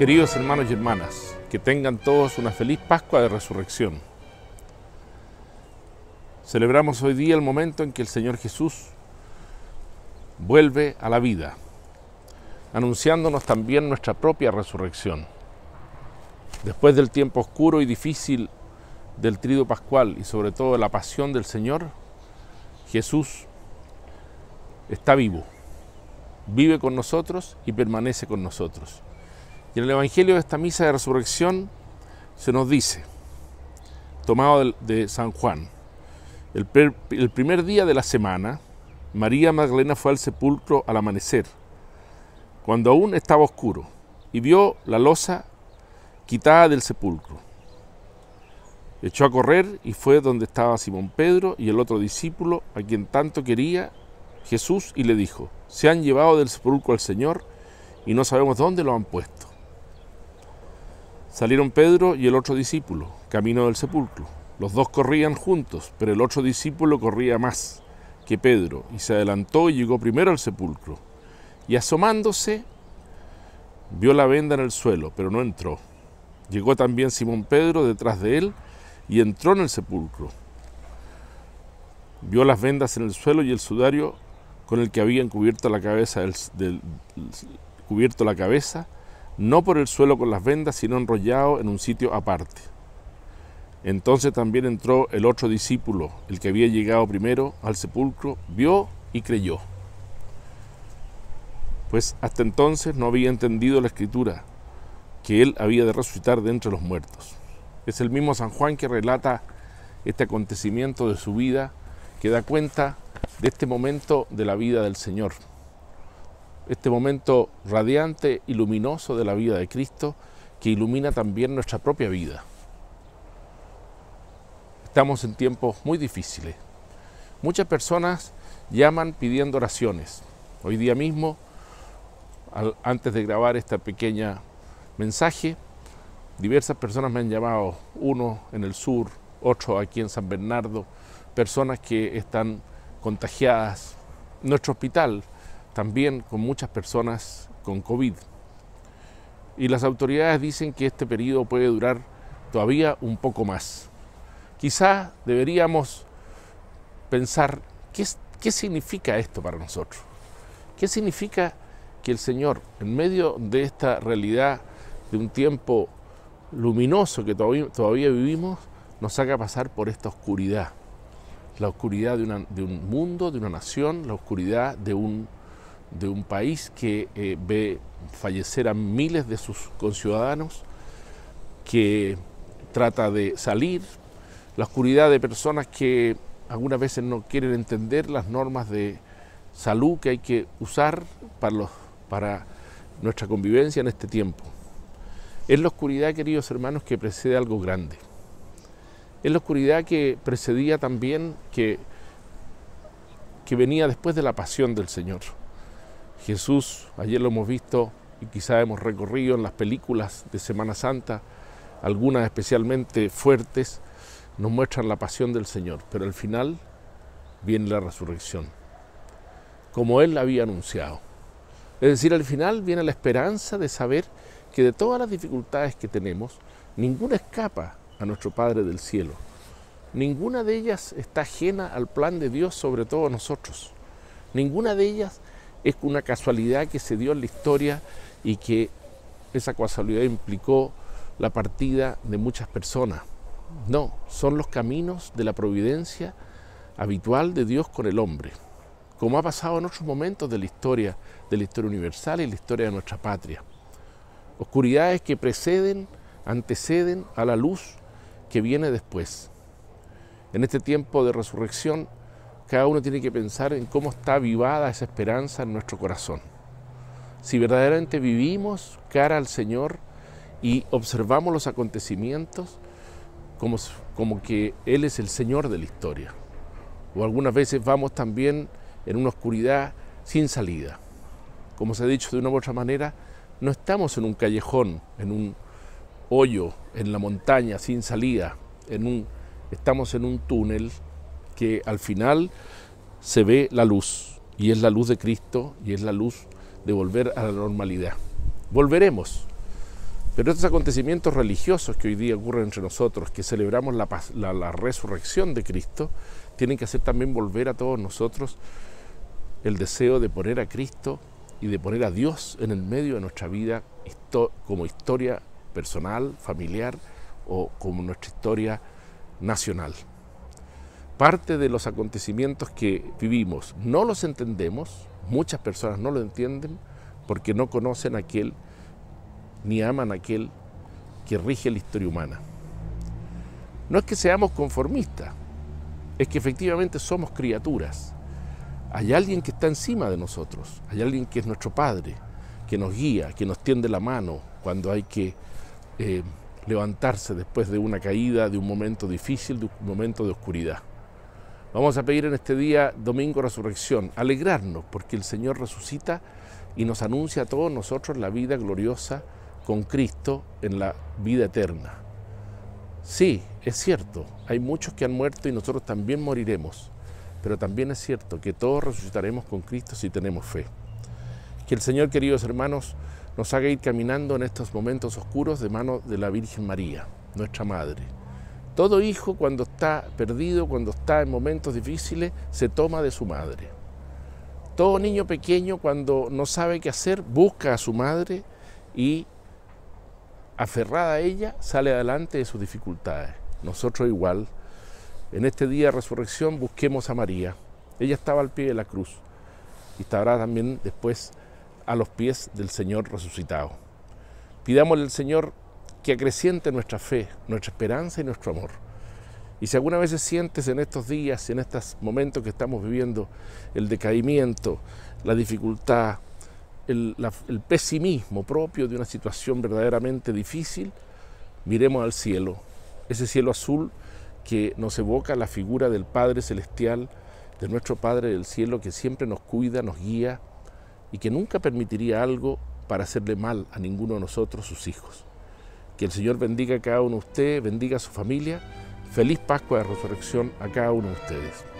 Queridos hermanos y hermanas, que tengan todos una feliz Pascua de Resurrección. Celebramos hoy día el momento en que el Señor Jesús vuelve a la vida, anunciándonos también nuestra propia resurrección. Después del tiempo oscuro y difícil del trido pascual y sobre todo de la pasión del Señor, Jesús está vivo, vive con nosotros y permanece con nosotros. Y en el Evangelio de esta misa de resurrección se nos dice, tomado de San Juan, el, primer día de la semana, María Magdalena fue al sepulcro al amanecer, cuando aún estaba oscuro, y vio la losa quitada del sepulcro. Echó a correr y fue donde estaba Simón Pedro y el otro discípulo a quien tanto quería Jesús y le dijo, se han llevado del sepulcro al Señor y no sabemos dónde lo han puesto. Salieron Pedro y el otro discípulo, camino del sepulcro. Los dos corrían juntos, pero el otro discípulo corría más que Pedro, y se adelantó y llegó primero al sepulcro. Y asomándose, vio la venda en el suelo, pero no entró. Llegó también Simón Pedro detrás de él y entró en el sepulcro. Vio las vendas en el suelo y el sudario con el que habían cubierto la cabeza cubierto la cabeza no por el suelo con las vendas, sino enrollado en un sitio aparte. Entonces también entró el otro discípulo, el que había llegado primero al sepulcro, vio y creyó. Pues hasta entonces no había entendido la escritura, que él había de resucitar de entre los muertos. Es el mismo San Juan que relata este acontecimiento de su vida, que da cuenta de este momento de la vida del Señor este momento radiante y luminoso de la vida de Cristo que ilumina también nuestra propia vida. Estamos en tiempos muy difíciles. Muchas personas llaman pidiendo oraciones. Hoy día mismo, antes de grabar este pequeño mensaje, diversas personas me han llamado, uno en el sur, otro aquí en San Bernardo, personas que están contagiadas. Nuestro hospital también con muchas personas con COVID. Y las autoridades dicen que este periodo puede durar todavía un poco más. Quizás deberíamos pensar qué, qué significa esto para nosotros. ¿Qué significa que el Señor, en medio de esta realidad de un tiempo luminoso que todavía, todavía vivimos, nos haga pasar por esta oscuridad? La oscuridad de, una, de un mundo, de una nación, la oscuridad de un de un país que eh, ve fallecer a miles de sus conciudadanos, que trata de salir, la oscuridad de personas que algunas veces no quieren entender las normas de salud que hay que usar para, los, para nuestra convivencia en este tiempo. Es la oscuridad, queridos hermanos, que precede algo grande. Es la oscuridad que precedía también, que, que venía después de la pasión del Señor. Jesús, ayer lo hemos visto y quizá hemos recorrido en las películas de Semana Santa, algunas especialmente fuertes, nos muestran la pasión del Señor, pero al final viene la resurrección, como Él había anunciado. Es decir, al final viene la esperanza de saber que de todas las dificultades que tenemos, ninguna escapa a nuestro Padre del Cielo. Ninguna de ellas está ajena al plan de Dios sobre todos nosotros. Ninguna de ellas es una casualidad que se dio en la historia y que esa casualidad implicó la partida de muchas personas. No, son los caminos de la providencia habitual de Dios con el hombre, como ha pasado en otros momentos de la historia, de la historia universal y la historia de nuestra patria. Oscuridades que preceden, anteceden a la luz que viene después. En este tiempo de resurrección cada uno tiene que pensar en cómo está avivada esa esperanza en nuestro corazón. Si verdaderamente vivimos cara al Señor y observamos los acontecimientos como, como que Él es el Señor de la historia. O algunas veces vamos también en una oscuridad sin salida. Como se ha dicho de una u otra manera, no estamos en un callejón, en un hoyo, en la montaña sin salida, en un, estamos en un túnel que al final se ve la luz, y es la luz de Cristo, y es la luz de volver a la normalidad. Volveremos. Pero estos acontecimientos religiosos que hoy día ocurren entre nosotros, que celebramos la, resurrección de Cristo, tienen que hacer también volver a todos nosotros el deseo de poner a Cristo y de poner a Dios en el medio de nuestra vida como historia personal, familiar o como nuestra historia nacional parte de los acontecimientos que vivimos no los entendemos, muchas personas no lo entienden porque no conocen a aquel ni aman a aquel que rige la historia humana. No es que seamos conformistas, es que efectivamente somos criaturas. Hay alguien que está encima de nosotros, hay alguien que es nuestro Padre, que nos guía, que nos tiende la mano cuando hay que eh, levantarse después de una caída, de un momento difícil, de un momento de oscuridad. Vamos a pedir en este día, domingo resurrección, alegrarnos porque el Señor resucita y nos anuncia a todos nosotros la vida gloriosa con Cristo en la vida eterna. Sí, es cierto, hay muchos que han muerto y nosotros también moriremos, pero también es cierto que todos resucitaremos con Cristo si tenemos fe. Que el Señor, queridos hermanos, nos haga ir caminando en estos momentos oscuros de mano de la Virgen María, nuestra Madre. Todo hijo cuando está perdido, cuando está en momentos difíciles, se toma de su madre. Todo niño pequeño cuando no sabe qué hacer, busca a su madre y aferrada a ella sale adelante de sus dificultades. Nosotros igual, en este día de resurrección busquemos a María. Ella estaba al pie de la cruz y estará también después a los pies del Señor resucitado. Pidámosle al Señor que acreciente nuestra fe, nuestra esperanza y nuestro amor. Y si alguna vez sientes en estos días, en estos momentos que estamos viviendo, el decaimiento, la dificultad, el, el pesimismo propio de una situación verdaderamente difícil, miremos al cielo, ese cielo azul que nos evoca la figura del Padre Celestial, de nuestro Padre del Cielo, que siempre nos cuida, nos guía y que nunca permitiría algo para hacerle mal a ninguno de nosotros, sus hijos. Que el Señor bendiga a cada uno de ustedes, bendiga a su familia. Feliz Pascua de Resurrección a cada uno de ustedes.